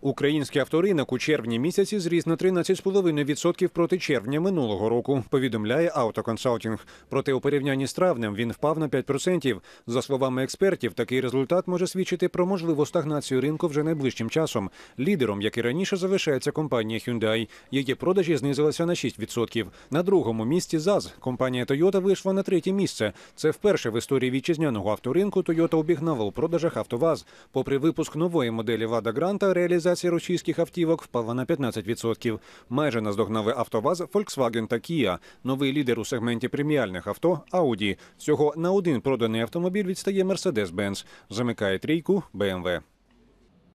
Українські авторинок у червні місяці зріс на 13,5% проти червня минулого року. Повідомляє автоконсалтинг. Проте у порівнянні з травнем він впав на 5%. За словами експертів, такий результат може свідчити про можливу стагнацію ринку вже найближчим часом. Лідером, як і раніше, залишається компанія Hyundai. Її продажі знизилися на 6%. На другому місці ЗАЗ компанія Toyota вийшла на третє місце. Це вперше в історії вітчизняного авторинку Toyota обігнала у продажах АвтоВАЗ. Попри випуск нової моделі Лада Гранта, реалізація модернізації російських автівок впала на 15%. Майже наздогнали Автоваз, Volkswagen та Kia. Новий лідер у сегменті преміальних авто Audi. Всього на один проданий автомобіль відстає Mercedes-Benz. Замикає трійку BMW.